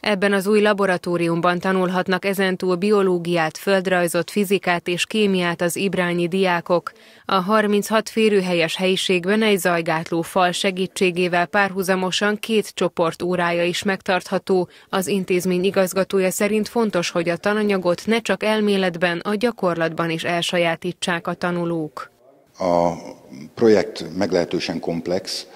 Ebben az új laboratóriumban tanulhatnak ezentúl biológiát, földrajzot, fizikát és kémiát az ibrányi diákok. A 36 férőhelyes helyiségben egy zajgátló fal segítségével párhuzamosan két csoport órája is megtartható. Az intézmény igazgatója szerint fontos, hogy a tananyagot ne csak elméletben, a gyakorlatban is elsajátítsák a tanulók. A projekt meglehetősen komplex,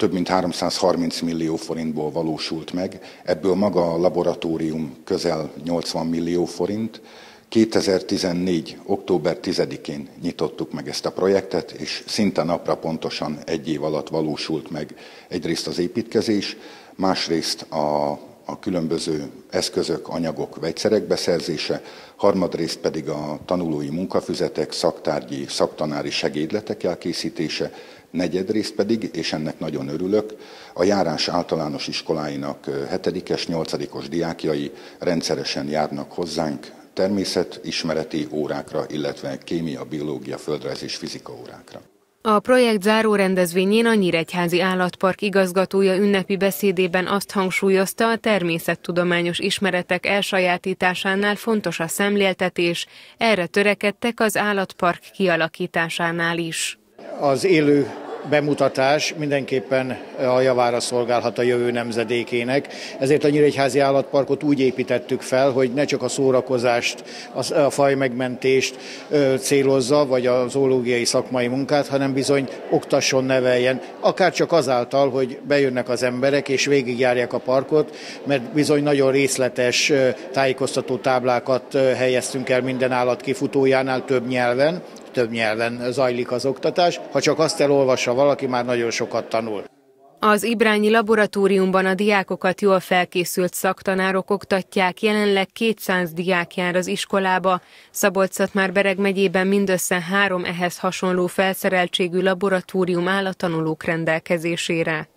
több mint 330 millió forintból valósult meg, ebből maga a laboratórium közel 80 millió forint. 2014. október 10-én nyitottuk meg ezt a projektet, és szinte napra pontosan egy év alatt valósult meg egyrészt az építkezés, másrészt a a különböző eszközök, anyagok, vegyszerek beszerzése, harmadrészt pedig a tanulói munkafüzetek, szaktárgyi, szaktanári segédletek elkészítése, negyedrészt pedig, és ennek nagyon örülök, a járás általános iskoláinak 7-es, 8-os diákjai rendszeresen járnak hozzánk természetismereti órákra, illetve kémia, biológia, földrajz és fizika órákra. A projekt záró rendezvényén a Nyíregyházi Állatpark igazgatója ünnepi beszédében azt hangsúlyozta, a természettudományos ismeretek elsajátításánál fontos a szemléltetés, erre törekedtek az állatpark kialakításánál is. Az élő bemutatás mindenképpen a javára szolgálhat a jövő nemzedékének. Ezért a Nyíregyházi Állatparkot úgy építettük fel, hogy ne csak a szórakozást, a faj megmentést célozza, vagy a zoológiai szakmai munkát, hanem bizony oktasson, neveljen, akár csak azáltal, hogy bejönnek az emberek és végigjárják a parkot, mert bizony nagyon részletes tájékoztató táblákat helyeztünk el minden állat kifutójánál több nyelven, több nyelven zajlik az oktatás. Ha csak azt elolvassa valaki, már nagyon sokat tanul. Az Ibrányi Laboratóriumban a diákokat jól felkészült szaktanárok oktatják, jelenleg 200 diák jár az iskolába. szabolcs már Bereg megyében mindössze három ehhez hasonló felszereltségű laboratórium áll a tanulók rendelkezésére.